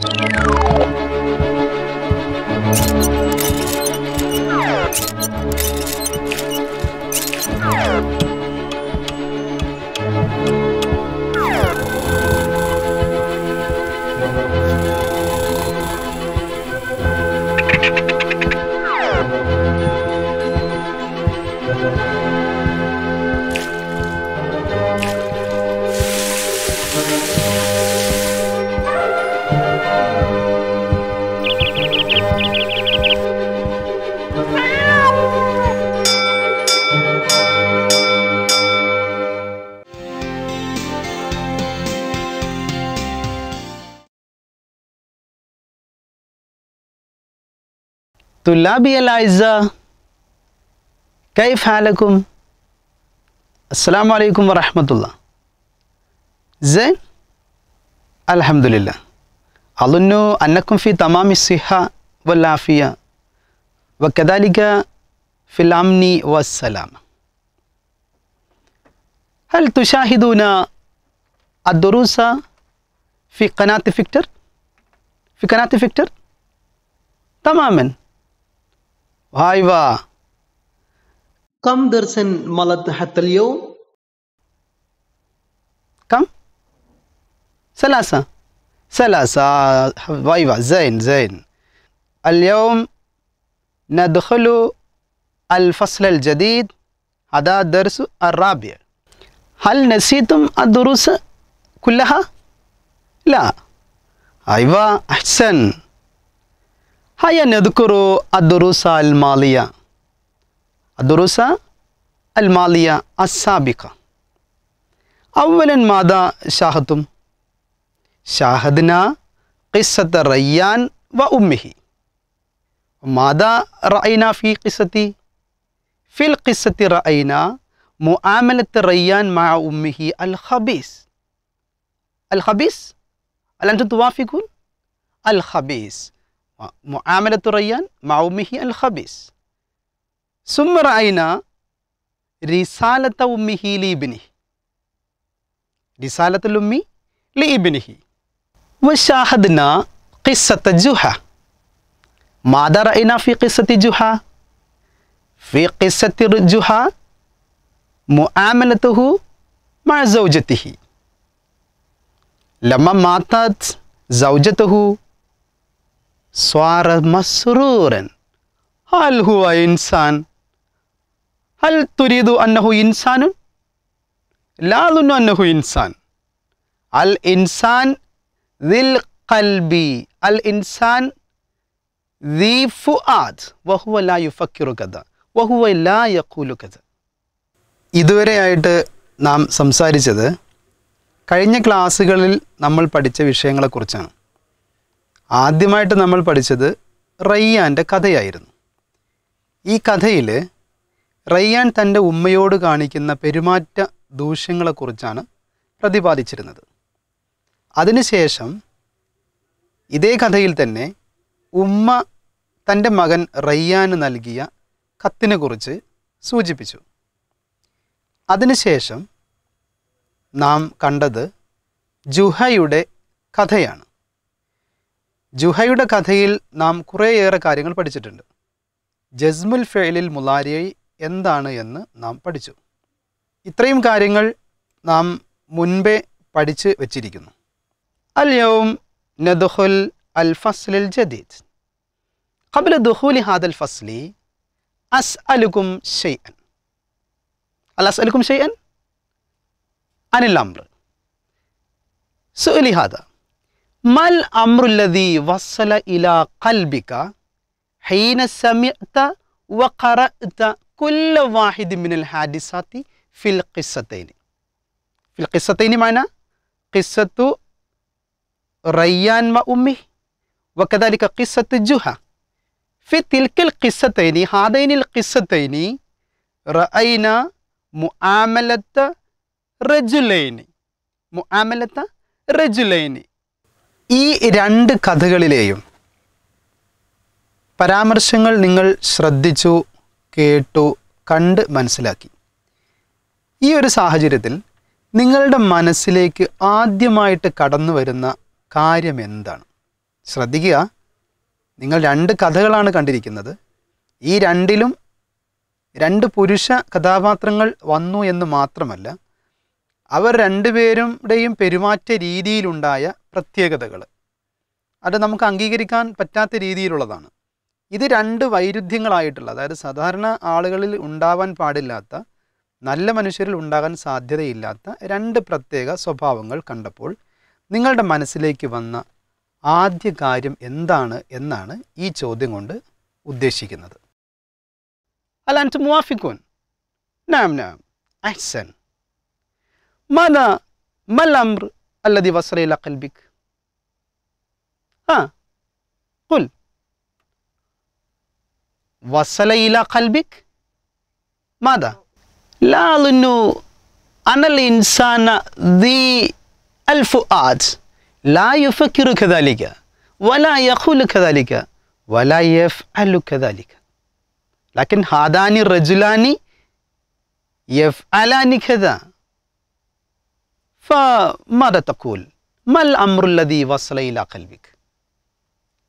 Oh. طلابي الأعزاء كيف حالكم؟ السلام عليكم ورحمة الله زين؟ الحمد لله أظن أنكم في تمام الصحة والعافية وكذلك في الأمن والسلام هل تشاهدون الدروس في قناة فيكتر؟ في قناة فيكتر؟ تماما با كم درس مالت حتى اليوم؟ كم؟ ثلاثة ثلاثة با زين زين اليوم ندخل الفصل الجديد هذا الدرس الرابع هل نسيتم الدروس كلها؟ لا أيوة أحسن هيا نذكر الدروس المالية الدروس المالية السابقة أولا ماذا شاهدتم؟ شاهدنا قصة ريان وأمه ماذا رأينا في قصتي؟ في القصة رأينا معاملة ريان مع أمه الخبيث الخبيث؟ هل أنتم توافقون؟ الخبيث معاملة ريان مع أمه الخبيث ثم رأينا رسالة أمه لابنه رسالة الأمي لابنه وشاهدنا قصة جحا ماذا رأينا في قصة جحا؟ في قصة جحا معاملته مع زوجته لما ماتت زوجته സ്വാരമസ്രൂരൻ ഇൻസാൻ അൽ തുരീദു അന്നഹു ഇൻസാനു ലാദുന്നു അന്നഹു ഇൻസാൻ അൽ ഇൻസാൻ ദിൽ ഖൽബി അൽ ഇൻസാൻ ഇതുവരെയായിട്ട് നാം സംസാരിച്ചത് കഴിഞ്ഞ ക്ലാസ്സുകളിൽ നമ്മൾ പഠിച്ച വിഷയങ്ങളെക്കുറിച്ചാണ് ആദ്യമായിട്ട് നമ്മൾ പഠിച്ചത് റയ്യാൻ്റെ കഥയായിരുന്നു ഈ കഥയിൽ റയ്യാൻ തൻ്റെ ഉമ്മയോട് കാണിക്കുന്ന പെരുമാറ്റ ദൂഷ്യങ്ങളെക്കുറിച്ചാണ് പ്രതിപാദിച്ചിരുന്നത് അതിനുശേഷം ഇതേ കഥയിൽ തന്നെ ഉമ്മ തൻ്റെ മകൻ റയ്യാന് നൽകിയ കുറിച്ച് സൂചിപ്പിച്ചു അതിനുശേഷം നാം കണ്ടത് ജുഹയുടെ കഥയാണ് ജുഹയുടെ കഥയിൽ നാം കുറേയേറെ കാര്യങ്ങൾ പഠിച്ചിട്ടുണ്ട് ജസ്മുൽ ഫെയിലിൽ മുലാരിയൈ എന്താണ് എന്ന് നാം പഠിച്ചു ഇത്രയും കാര്യങ്ങൾ നാം മുൻപേ പഠിച്ച് വച്ചിരിക്കുന്നു അല്യവും നദുഹുൽ അൽ ഫസ്ലിൽ ജദീദ് قبل دخول هذا الفصل أسألكم شيئا هل أسألكم شيئا അനിൽ الأمر سؤلي هذا ما الأمر الذي وصل إلى قلبك حين سمعت وقرأت كل واحد من الحادثات في القصتين في القصتين معنا قصة ريان وأمه وكذلك قصة جهة في تلك القصتين هذين القصتين رأينا معاملة رجلين معاملة رجلين ഈ രണ്ട് കഥകളിലെയും പരാമർശങ്ങൾ നിങ്ങൾ ശ്രദ്ധിച്ചു കേട്ടു കണ്ട് മനസ്സിലാക്കി ഈ ഒരു സാഹചര്യത്തിൽ നിങ്ങളുടെ മനസ്സിലേക്ക് ആദ്യമായിട്ട് കടന്നു വരുന്ന കാര്യം എന്താണ് ശ്രദ്ധിക്കുക നിങ്ങൾ രണ്ട് കഥകളാണ് കണ്ടിരിക്കുന്നത് ഈ രണ്ടിലും രണ്ട് പുരുഷ കഥാപാത്രങ്ങൾ വന്നു എന്ന് മാത്രമല്ല അവർ രണ്ടുപേരുടെയും പെരുമാറ്റ രീതിയിലുണ്ടായ പ്രത്യേകതകൾ അത് നമുക്ക് അംഗീകരിക്കാൻ പറ്റാത്ത രീതിയിലുള്ളതാണ് ഇത് രണ്ട് വൈരുദ്ധ്യങ്ങളായിട്ടുള്ള അതായത് സാധാരണ ആളുകളിൽ ഉണ്ടാവാൻ പാടില്ലാത്ത നല്ല മനുഷ്യരിൽ ഉണ്ടാകാൻ സാധ്യതയില്ലാത്ത രണ്ട് പ്രത്യേക സ്വഭാവങ്ങൾ കണ്ടപ്പോൾ നിങ്ങളുടെ മനസ്സിലേക്ക് വന്ന ആദ്യ കാര്യം എന്താണ് എന്നാണ് ഈ ചോദ്യം കൊണ്ട് ഉദ്ദേശിക്കുന്നത് അല്ല അൻറ്റ് നാം നാം അഹ്സൻ മത മൽ الذي وصل إلى قلبك ها قل وصل إلى قلبك ماذا لا أظن أن الإنسان ذي الفؤاد لا يفكر كذلك ولا يقول كذلك ولا يفعل كذلك لكن هذان الرجلان يفعلان كذا فماذا تقول ما الأمر الذي وصل إلى قلبك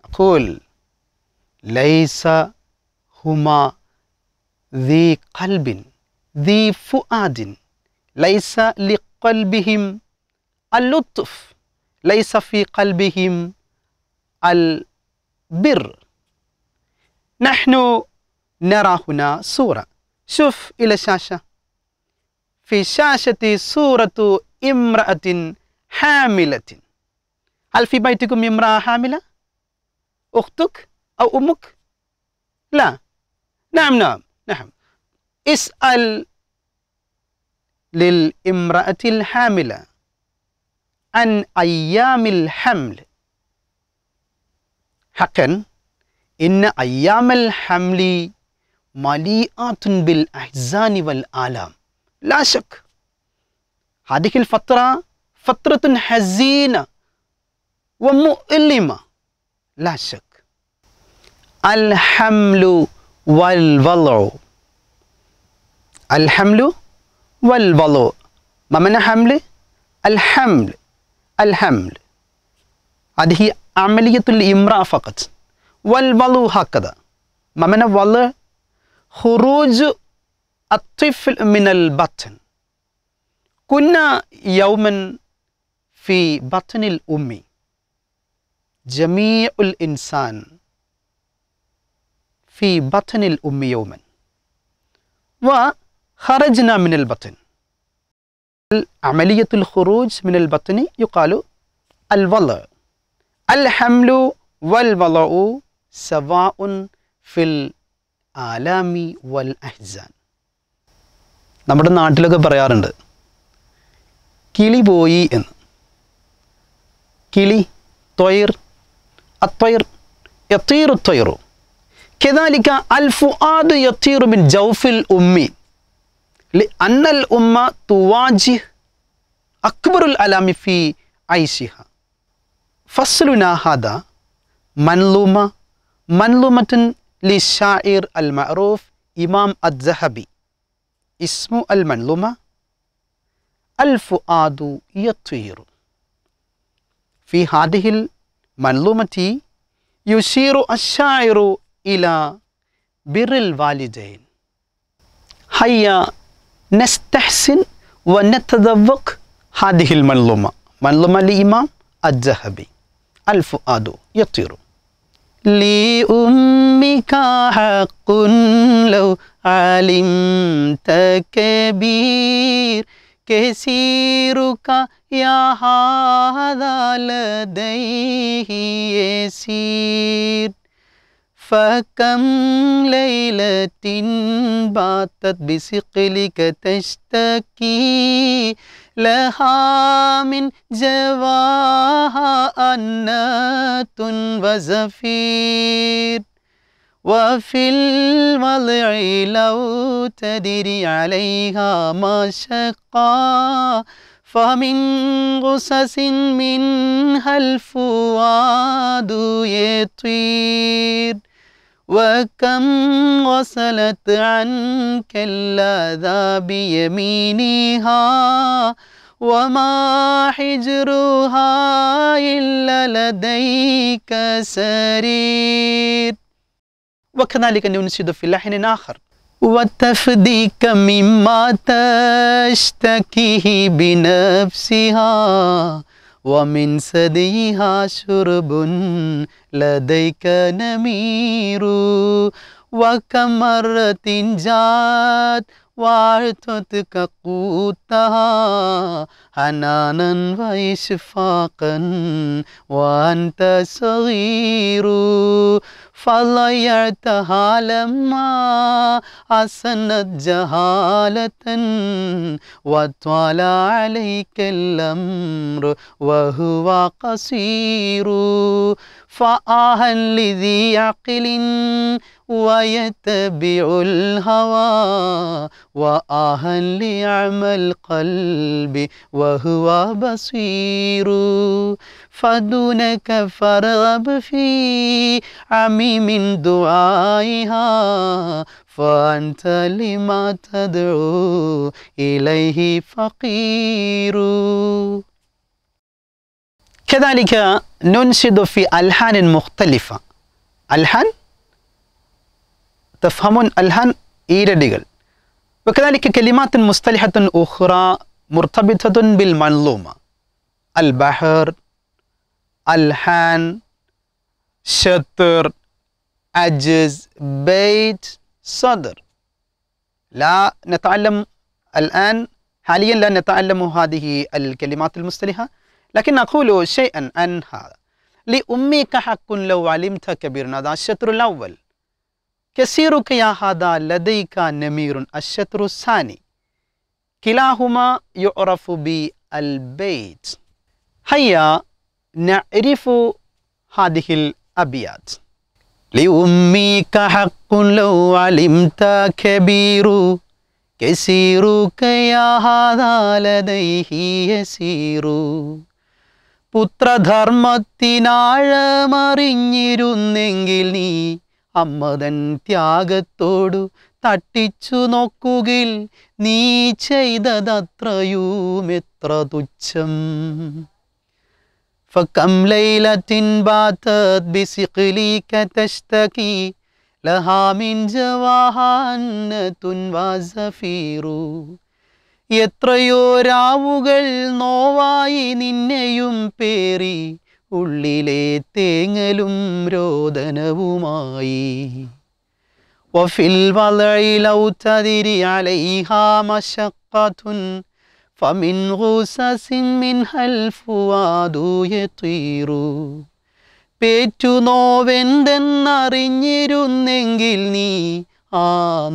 أقول ليس هما ذي قلب ذي فؤاد ليس لقلبهم اللطف ليس في قلبهم البر نحن نرى هنا صورة شوف إلى الشاشة في شاشة صورة امرأة حاملة هل في بيتكم امرأة حاملة؟ أختك أو أمك؟ لا نعم نعم نعم اسأل للامرأة الحاملة عن أيام الحمل حقا إن أيام الحمل مليئة بالأحزان والآلام لا شك هذيك الفترة فترة حزينة ومؤلمة لا شك الحمل والوضع الحمل والوضع ما معنى حمل؟ الحمل الحمل هذه عملية الإمرأة فقط والوضع هكذا ما معنى وضع؟ خروج الطفل من البطن കുന്ന യൗമൻ ഫി ബത്തനിൽ ഉമ്മി ജമീ ഉൽ ഇൻസാൻ ഫി ബത്തനിൽ ഉമ്മി യൗമൻ വ ഖറജ്ന മിനൽ ബത്തൻ അമലിയത്തുൽ ഖുറൂജ് മിനൽ ബത്തനി യുക്കാലു അൽ വല അൽ ഹംലു വൽ വലഉ സവാഉൻ ഫിൽ ആലാമി വൽ അഹ്സാൻ നമ്മുടെ നാട്ടിലൊക്കെ പറയാറുണ്ട് കിളി പോയി എന്ന് കിളി ത്വയർ അത്വയർ യത്തീറു ത്വയറു കെതാലിക്ക അൽ ഫുആദ് യത്തീറു ബിൻ ജൗഫിൽ ഉമ്മി لأن الأمة تواجه أكبر الألام في عيشها فصلنا هذا منلومة منلومة للشاعر المعروف إمام الذهبي اسم المنلومة الفؤاد يطير في هذه المنظومة يشير الشاعر إلى بر الوالدين هيا نستحسن ونتذوق هذه المنظومة منظومة الإمام الذهبي الفؤاد يطير لأمك حق لو علمت كبير كثيرك يا هذا لديه يسير فكم ليلة باتت بسقلك تشتكي لها من جواها أنات وزفير وفي المضع لو تدري عليها شقا فمن غصص منها الفؤاد يطير وكم غسلت عنك اللذى بيمينها وما حجرها إلا لديك سرير وكذلك ننشد في لحن آخر وتفديك مما تشتكيه بنفسها ومن ثديها شرب لديك نمير وكم مرة جاءت وأعطتك قوتها حنانا وإشفاقا وأنت صغير فليعت عالما أَسَنَّتْ جهالة وطال عليك الأمر وهو قصير فآها لذي عقل ويتبع الهوى وأهل لعم القلب وهو بصير فدونك فارغب في عمي من دعائها فأنت لما تدعو إليه فقير كذلك ننشد في ألحان مختلفة ألحان تفهمون الهن إلى وكذلك كلمات مصطلحة أخرى مرتبطة بالمعلومة البحر الحان شطر أجز بيت صدر لا نتعلم الآن حاليا لا نتعلم هذه الكلمات المصطلحة لكن أقول شيئا عنها لأمك حق لو علمت كبير هذا الشطر الأول يسيرك يا هذا لديك نمير الشطر الثاني كلاهما يعرف بالبيت هيا نعرف هذه الأبيات لأميك حق لو علمت كبير كسيرك يا هذا لديه يسير പുത്രധർമ്മത്തിനാഴമറിഞ്ഞിരുന്നെങ്കിൽ നീ അമ്മതൻ ത്യാഗത്തോടു തട്ടിച്ചു നോക്കുകിൽ നീ ചെയ്തതത്രയുമെത്ര തുച്ഛം فكم ليلة باتت بثقلك تشتكي لها من جواهنة وزفير يتريو രാവുകൾ നോവായി നിന്നെയും പേറി ഉള്ളിലെ തേങ്ങലും രോദനവുമായി വഫിൽ വളയിലൗത്തതിരി അലൈഹാമശക്കത്തുൻ فمن غسس منها الفؤاد يطير പേറ്റു നോവെന്തെന്നറിഞ്ഞിരുന്നെങ്കിൽ നീ ആ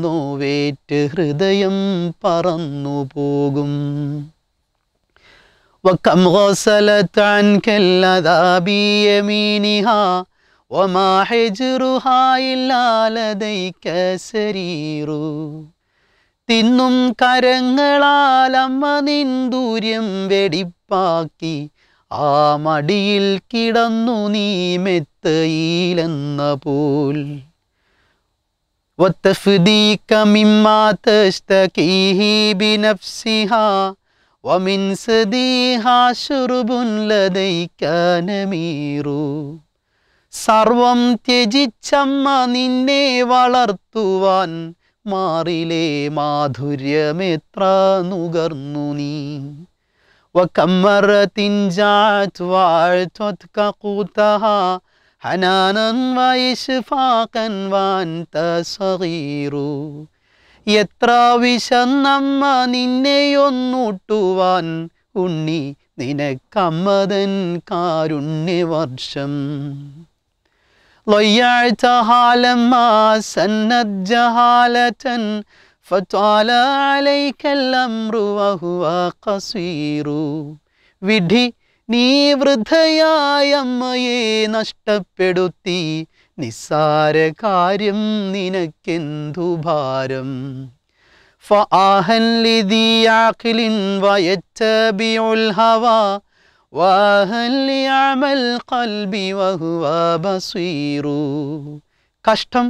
നോവേറ്റ് ഹൃദയം പറന്നു പോകും وكم غسلت عنك الأذى بيمينها وما حجرها إلا لديك سرير തിന്നും കരങ്ങളാലമ്മ നിന്ദൂര്യം വെടിപ്പാക്കി ആ മടിയിൽ കിടന്നു നീ മെത്തയിലെന്ന പോൽ وتفديك مما تشتكيه بنفسها ومن سديها شرب لديك نمير സർവം ത്യജിച്ചമ്മ നിന്നെ വളർത്തുവാൻ മാറിലെ മാധുര്യമെത്ര നുകർന്നു നീ وكمرة جاءت وأعطتك قوتها حنانا وإشفاقا وأنت صغير എത്ര നമ്മ നിന്നെയൊന്നൂട്ടുവാൻ ഉണ്ണി നിനക്കമ്മതൻ കാരുണ്യവർഷം ضيعت عالما سنت جهالة فطال വിധി നീ വൃദ്ധയായമ്മയെ നഷ്ടപ്പെടുത്തി നിസ്സാര കാര്യം നിനക്കെന്തു ഭാരം ഫാഹല്ലിദിയാഖിലിൻ വയറ്റബിയുൽ ഹവാ വാഹല്യാമൽ ഖൽബി വഹുവ ബസീറു കഷ്ടം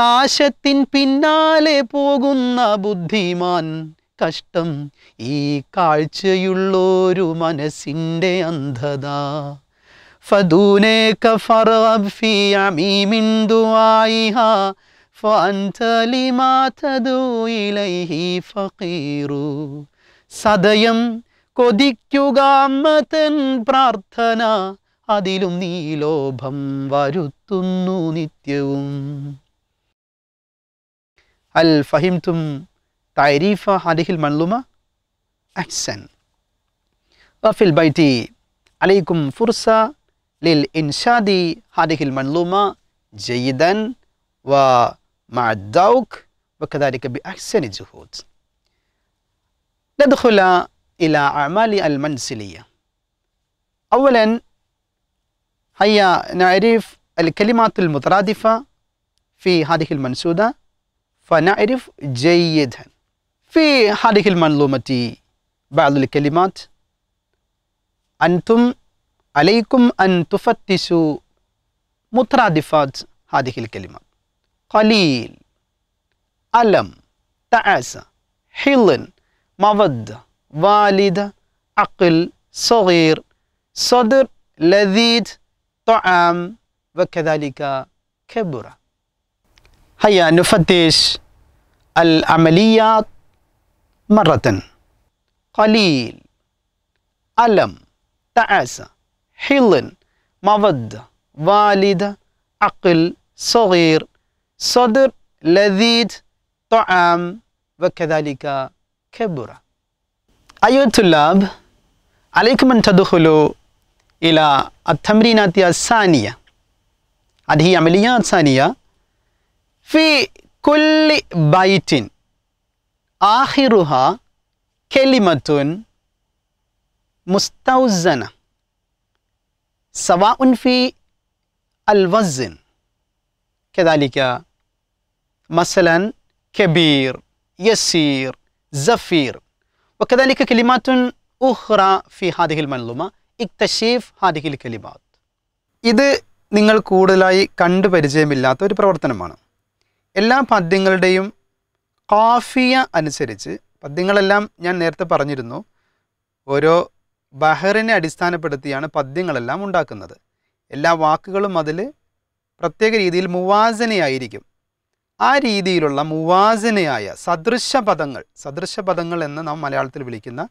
നാശത്തിൻ പിന്നാലെ പോകുന്ന ബുദ്ധിമാൻ കഷ്ടം ഈ കാഴ്ചയുള്ളൊരു മനസ്സിൻ്റെ അന്ധത സദയം കൊതിക്കുക അമ്മതൻ പ്രാർത്ഥന അതിലും നീ ലോഭം വരുത്തുന്നു നിത്യവും അൽ ഫഹിംതും തൈരീഫ ഹദിഹിൽ മൺലുമ അഹ്സൻ വഫിൽ ബൈറ്റി അലൈക്കും ഫുർസ للإنشاد هذه المعلومة جيدا ومع الذوق وكذلك بأحسن جهود ندخل إلى أعمال المنزلية أولا هيا نعرف الكلمات المترادفة في هذه المنسودة فنعرف جيدا في هذه المعلومة بعض الكلمات أنتم عليكم أن تفتشوا مترادفات هذه الكلمات قليل ألم تعس حلن مودة والد عقل صغير صدر لذيذ طعام وكذلك كبرة هيا نفتش العمليات مرة قليل ألم تعاسة حل مودة والدة عقل صغير صدر لذيذ طعام وكذلك كبر أيها الطلاب عليكم أن تدخلوا إلى التمرينات الثانية هذه عمليات ثانية في كل بيت آخرها كلمة مستوزنة سواء في الوزن كذلك مثلا كبير يسير زفير وكذلك كلمات أخرى في هذه المنظومة اكتشيف هذه الكلمات ഇത് നിങ്ങൾ കൂടുതലായി കണ്ടു പരിചയമില്ലാത്ത ഒരു പ്രവർത്തനമാണ് എല്ലാ പദ്യങ്ങളുടെയും കാഫിയ അനുസരിച്ച് പദ്യങ്ങളെല്ലാം ഞാൻ നേരത്തെ പറഞ്ഞിരുന്നു ഓരോ ബഹറിനെ അടിസ്ഥാനപ്പെടുത്തിയാണ് പദ്യങ്ങളെല്ലാം ഉണ്ടാക്കുന്നത് എല്ലാ വാക്കുകളും അതിൽ പ്രത്യേക രീതിയിൽ മുവാസനയായിരിക്കും ആ രീതിയിലുള്ള മുവാസനയായ സദൃശ പദങ്ങൾ സദൃശ പദങ്ങൾ എന്ന് നാം മലയാളത്തിൽ വിളിക്കുന്ന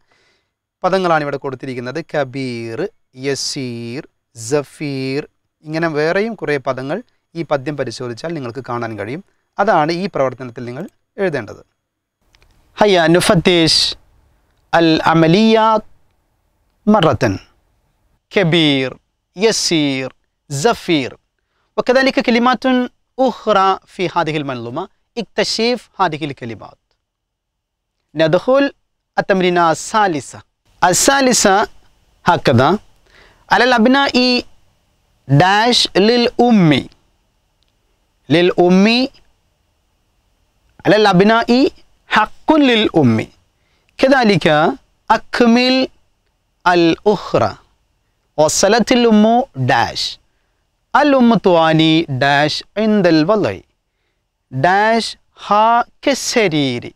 പദങ്ങളാണ് ഇവിടെ കൊടുത്തിരിക്കുന്നത് കബീർ യസീർ ജഫീർ ഇങ്ങനെ വേറെയും കുറേ പദങ്ങൾ ഈ പദ്യം പരിശോധിച്ചാൽ നിങ്ങൾക്ക് കാണാൻ കഴിയും അതാണ് ഈ പ്രവർത്തനത്തിൽ നിങ്ങൾ എഴുതേണ്ടത് ഹയ്യ നുഫത്തേഷ് അൽ അമലിയാത്ത് مرة كبير يسير زفير وكذلك كلمات أخرى في هذه المنظومة اكتشف هذه الكلمات ندخل التمرين الثالثة الثالثة هكذا على الأبناء داش للأم للأم على الأبناء حق للأم كذلك أكمل الأخرى وصلت الأم داش الأم تواني داش عند الوضع داش ها كسريري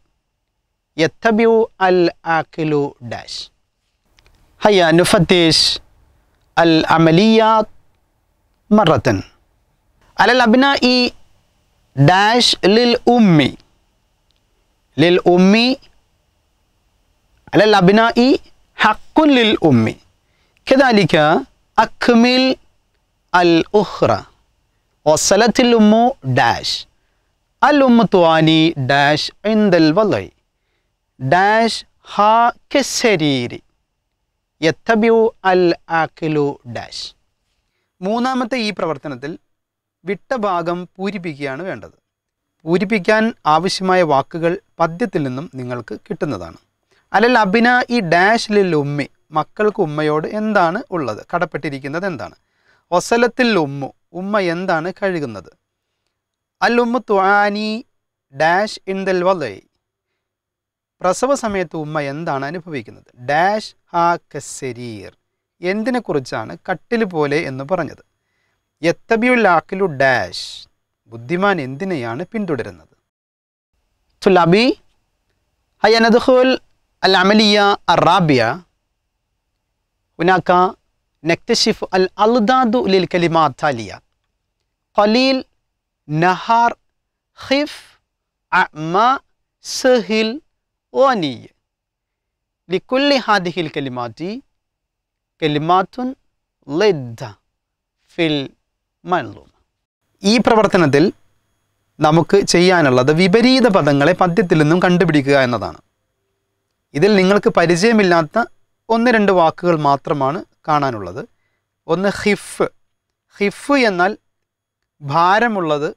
يتبع الأكل داش هيا نفتش العمليات مرة على الأبناء داش للأم للأم على الأبناء كن للأم كذلك أكمل الأخرى وصلت الأم داش الأم تعاني داش عند الوضع داش ها كالسرير يتبع الآكل داش മൂന്നാമത്തെ ഈ പ്രവർത്തനത്തിൽ വിട്ട ഭാഗം പൂരിപ്പിക്കുകയാണ് വേണ്ടത് പൂരിപ്പിക്കാൻ ആവശ്യമായ വാക്കുകൾ പദ്യത്തിൽ നിന്നും നിങ്ങൾക്ക് കിട്ടുന്നതാണ് അല്ലെങ്കിൽ അബിന ഈ ഡാഷ് ലിൽ ഉമ്മി മക്കൾക്ക് ഉമ്മയോട് എന്താണ് ഉള്ളത് കടപ്പെട്ടിരിക്കുന്നത് എന്താണ് ഒസലത്തിൽ ഉമ്മു ഉമ്മ എന്താണ് കഴുകുന്നത് അൽ ഉമ്മു തുആനി ഡാഷ് ഇൻ ദൽ വലൈ പ്രസവ സമയത്ത് ഉമ്മ എന്താണ് അനുഭവിക്കുന്നത് ഡാഷ് ഹാ കസരീർ എന്തിനെക്കുറിച്ചാണ് കട്ടിൽ പോലെ എന്ന് പറഞ്ഞത് എത്തബിയുൽ ആക്കിലു ഡാഷ് ബുദ്ധിമാൻ എന്തിനെയാണ് പിന്തുടരുന്നത് സുലബി ഹയനദ്ഹുൽ അൽ അമലിയ അറാബിയ نكتشف നക്തഷിഫ് അൽ അൽദാദു قليل കലിമാലിയ ഖലീൽ നഹാർ سهل അമ لكل هذه ലിക്കുല്ലി ഹാദിഹിൽ കലിമാറ്റി കലിമാത്തുൻ ലദ്ദ ഫിൽ മൺലൂം ഈ പ്രവർത്തനത്തിൽ നമുക്ക് ചെയ്യാനുള്ളത് വിപരീത പദങ്ങളെ പദ്യത്തിൽ നിന്നും കണ്ടുപിടിക്കുക എന്നതാണ് ഇതിൽ നിങ്ങൾക്ക് പരിചയമില്ലാത്ത ഒന്ന് രണ്ട് വാക്കുകൾ മാത്രമാണ് കാണാനുള്ളത് ഒന്ന് ഹിഫ് ഹിഫ് എന്നാൽ ഭാരമുള്ളത്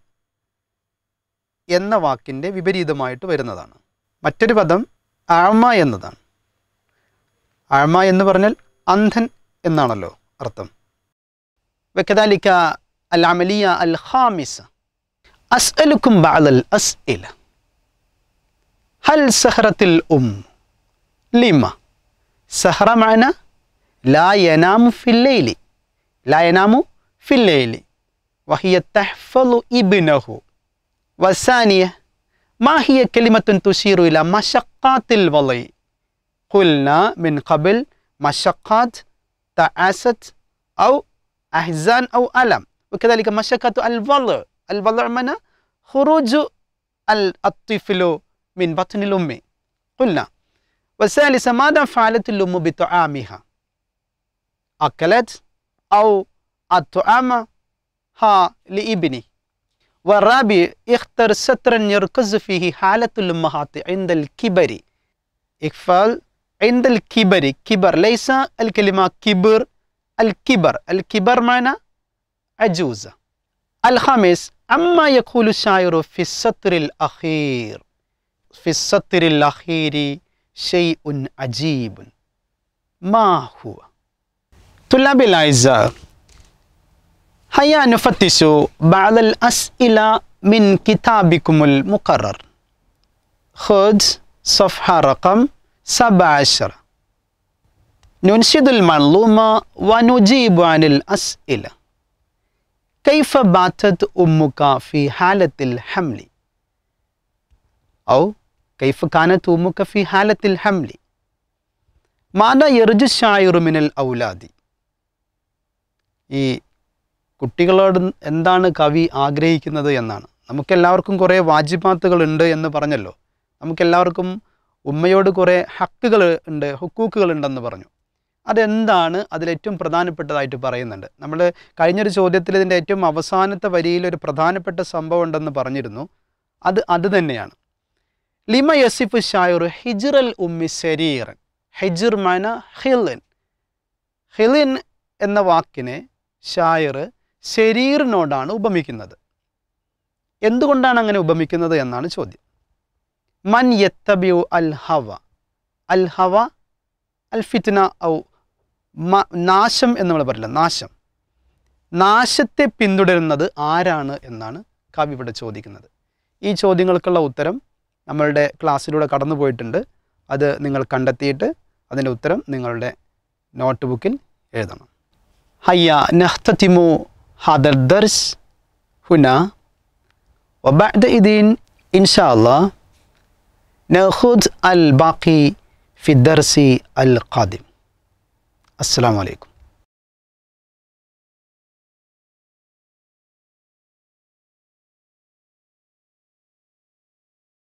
എന്ന വാക്കിൻ്റെ വിപരീതമായിട്ട് വരുന്നതാണ് മറ്റൊരു പദം ആമ എന്നതാണ് ആമ എന്ന് പറഞ്ഞാൽ അന്ധൻ എന്നാണല്ലോ അർത്ഥം വെക്കതാലിക്ക അലാമലിയ അൽ ഹാമിസ അസ്അലുക്കും ബാദൽ അസ്ഇല ഹൽ സഹറത്തിൽ ഉം لما سهرة معنى لا ينام في الليل لا ينام في الليل وهي تحفل ابنه والثانية ما هي كلمة تشير إلى مشقات الولي قلنا من قبل مشقات تعاسة أو أحزان أو ألم وكذلك مشقة الوضع الوضع معنى خروج الطفل من بطن الأم قلنا والثالثة ماذا فعلت الأم بطعامها أكلت أو الطعام ها لابني والرابع اختر سترا يركز فيه حالة الأمهات عند الكبر إقفال عند الكبر كبر ليس الكلمة كبر الكبر الكبر معنى عجوز الخامس أما يقول الشاعر في السطر الأخير في السطر الأخير شيء عجيب ما هو طلاب الأعزاء هيا نفتش بعض الأسئلة من كتابكم المقرر خذ صفحة رقم 17 ننشد المعلومة ونجيب عن الأسئلة كيف باتت أمك في حالة الحمل؟ أو കൈഫ് കാന തൂമുക്ക ഹാലത്തിൽ ഹംലി മാന എറിജു ഷായുറുമിനൽ ഔലാദി ഈ കുട്ടികളോട് എന്താണ് കവി ആഗ്രഹിക്കുന്നത് എന്നാണ് നമുക്കെല്ലാവർക്കും കുറേ വാജിബാത്തുകൾ ഉണ്ട് എന്ന് പറഞ്ഞല്ലോ നമുക്കെല്ലാവർക്കും ഉമ്മയോട് കുറേ ഹക്കുകൾ ഉണ്ട് ഹുക്കൂക്കുകൾ ഉണ്ടെന്ന് പറഞ്ഞു അതെന്താണ് അതിലേറ്റവും പ്രധാനപ്പെട്ടതായിട്ട് പറയുന്നുണ്ട് നമ്മൾ കഴിഞ്ഞൊരു ചോദ്യത്തിൽ ഇതിൻ്റെ ഏറ്റവും അവസാനത്തെ വരിയിൽ ഒരു പ്രധാനപ്പെട്ട സംഭവം ഉണ്ടെന്ന് പറഞ്ഞിരുന്നു അത് അത് തന്നെയാണ് ലിമ യസിഫ് ഷായുർ ഹിജ്റൽ ഉമ്മി ശരീറൻ ഹിജ്ർ മന ഹിലിൻ ഹിലിൻ എന്ന വാക്കിനെ ഷായുർ ശരീറിനോടാണ് ഉപമിക്കുന്നത് എന്തുകൊണ്ടാണ് അങ്ങനെ ഉപമിക്കുന്നത് എന്നാണ് ചോദ്യം മൻ യത്തബിയു അൽ ഹവ അൽ ഹവ അൽ ഔ നാശം എന്ന് നമ്മൾ പറയില്ല നാശം നാശത്തെ പിന്തുടരുന്നത് ആരാണ് എന്നാണ് കവി ഇവിടെ ചോദിക്കുന്നത് ഈ ചോദ്യങ്ങൾക്കുള്ള ഉത്തരം നമ്മളുടെ ക്ലാസ്സിലൂടെ കടന്നു പോയിട്ടുണ്ട് അത് നിങ്ങൾ കണ്ടെത്തിയിട്ട് അതിൻ്റെ ഉത്തരം നിങ്ങളുടെ നോട്ട് ബുക്കിൽ എഴുതണം ഹയ്യ നഹ്തിമു ഹദർ ദർസ് ഹുന وبعد ഇൻഷാ അല്ലാ شاء അൽ نأخذ الباقي في الدرس القادم السلام